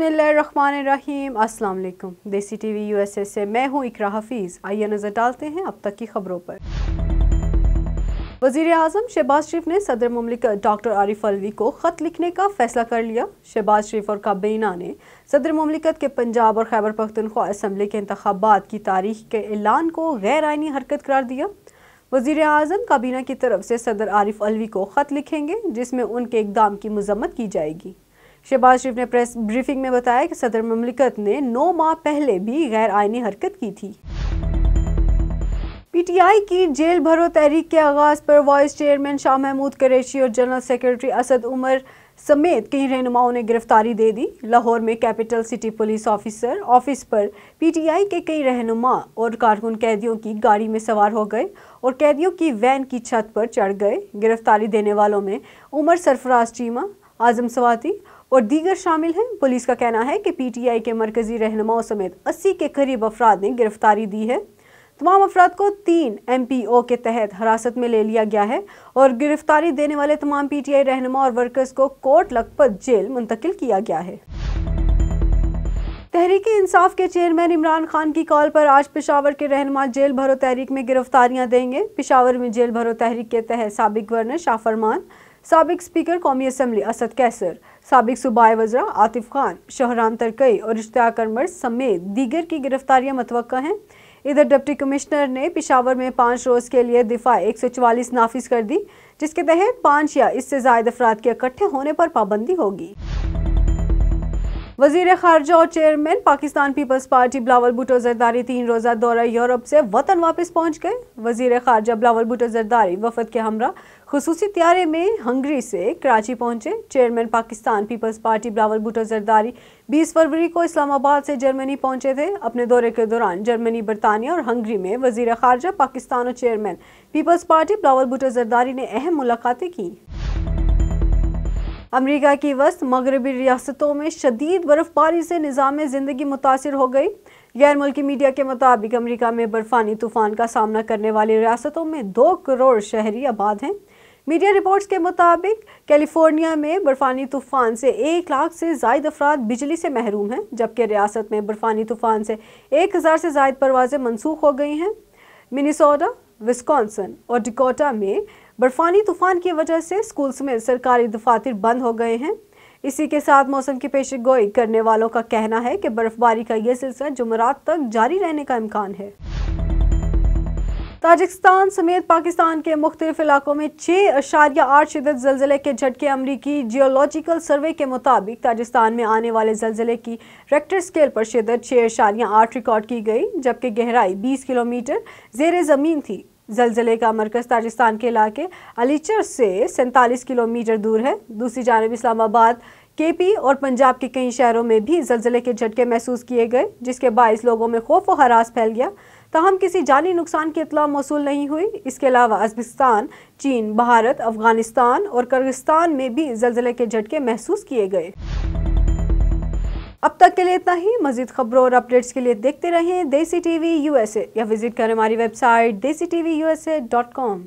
बिसमीम अस्सलाम देसी टीवी यूएसए से मैं हूं इकरा हफीज़ आइए नज़र डालते हैं अब तक की खबरों पर वजीर अजम शहबाज शरीफ ने सदर ममलिक डॉक्टर आरिफ अलवी को ख़त लिखने का फैसला कर लिया शहबाज शरीफ और काबीना ने सदर ममलिकत के पंजाब और खैबर पख्तनख्वा असम्बली के इंतबात की तारीख के ऐलान को गैर आइनी हरकत करार दिया वजीर अजम काबीना की तरफ से सदर आरिफ अलवी को ख़त लिखेंगे जिसमें उनके इकदाम की मजम्मत की जाएगी शहबाज शरीफ ने प्रेस ब्रीफिंग में बताया कि सदर ममलिकत ने नौ माह पहले भी गैर आयनी हरकत की थी पीटीआई की जेल भरो तहरीक के आगाज पर वाइस चेयरमैन शाह महमूद करेशी और जनरल सेक्रेटरी असद उमर समेत कई रहनुमाओं ने गिरफ्तारी दे दी लाहौर में capital city police officer office पर पीटीआई के कई रहनुमा और कारकुन कैदियों की गाड़ी में सवार हो गए और कैदियों की वैन की छत पर चढ़ गए गिरफ्तारी देने वालों में उमर सरफराज चीमा आजम सवाती और दीगर शामिल हैं पुलिस का कहना है कि पीटीआई के मरकजी रहनुमाओं समेत अस्सी के करीब अफराद ने गिरफ्तारी दी है तमाम अफराद को तीन एम के तहत हिरासत में ले लिया गया है और गिरफ्तारी देने वाले तमाम पीटीआई रहनुमा और वर्कर्स को कोर्ट लखपत जेल मुंतकिल किया गया है तहरीकी इंसाफ के चेयरमैन इमरान खान की कॉल पर आज पिशावर के रहनमा जेल भरो तहरीक में गिरफ्तारियां देंगे पिशावर में जेल भरो तहरीक के तहत सबक गवर्नर शाह फरमान सबक स्पीकर कौमी असम्बली असद कैसर सबक सूबा वजरा आतिफ खान शहराम तरकई और इश्तियाक करमर समेत दीगर की गिरफ्तारियां मतवक़ हैं इधर डिप्टी कमिश्नर ने पिशावर में पाँच रोज़ के लिए दिफा एक सौ चवालीस नाफिज कर दी जिसके तहत पाँच या इससे जायद अफराद के इकट्ठे होने पर पाबंदी होगी वजीर खारजा और chairman Pakistan peoples party Bilawal Bhutto Zardari तीन रोज़ा दौरा यूरोप से वतन वापस पहुँच गए वजीर खारजा बिलावल भुटो जरदारी वफद के हमरा खसूसी त्यारे में हंगरी से कराची पहुंचे chairman Pakistan peoples party Bilawal Bhutto Zardari बीस फरवरी को इस्लामाबाद से जर्मनी पहुंचे थे अपने दौरे के दौरान जर्मनी बरतानिया और हंगरी में वजीर खारजा पाकिस्तान और चेयरमैन पीपल्स पार्टी बिलावल भुटो जरदारी ने अहम मुलाकातें की अमरीका की वस्त मगरबी रियासतों में शदीद बर्फबारी से निज़ाम ज़िंदगी मुतासर हो गई गैर मुल्की मीडिया के मुताबिक अमरीका में बर्फानी तूफ़ान का सामना करने वाली रियासतों में दो करोड़ शहरी आबाद हैं मीडिया रिपोर्ट्स के मुताबिक कैलिफोर्निया में बर्फानी तूफ़ान से एक लाख से जायद अफराद बिजली से महरूम हैं जबकि रियासत में बर्फानी तूफ़ान से एक हज़ार से जायद परवाज़ें मनसूख हो गई हैं मिनीसोडा विस्कॉन्सन और डिकोटा में बर्फानी तूफान की वजह से स्कूल्स में सरकारी दफातर बंद हो गए हैं इसी के साथ मौसम की पेश गोई करने वालों का कहना है कि बर्फबारी का यह सिलसिला जुमरात तक जारी रहने का इम्कान है ताजिकस्तान समेत पाकिस्तान के मुख्तलिफ इलाकों में छः अशारिया आठ शिदत जल्जले के झटके अमरीकी जियोलॉजिकल सर्वे के मुताबिक ताजिकिस्तान में आने वाले जलजिले की रेक्टर स्केल पर शिदत छः अशारिया आठ रिकॉर्ड की गई जबकि गहराई बीस किलोमीटर जेर ज़मीन थी जलजले का मरकज़ ताजिस्तान के इलाके अलीचर से सैंतालीस किलोमीटर दूर है दूसरी जानब इस्लामाबाद केपी और पंजाब के कई शहरों में भी जलजले के झटके महसूस किए गए जिसके बायस लोगों में खौफ व हरास फैल गया तहम किसी जानी नुकसान की इतला मौसू नहीं हुई इसके अलावा अजबिस्तान चीन भारत अफगानिस्तान और कर्गिस्तान में भी जलजले के झटके महसूस किए गए अब तक के लिए इतना ही मजीद खबरों और अपडेट्स के लिए देखते रहें देसी टीवी यूएसए या विजिट करें हमारी वेबसाइट देसी टीवी यूएसए डॉट कॉम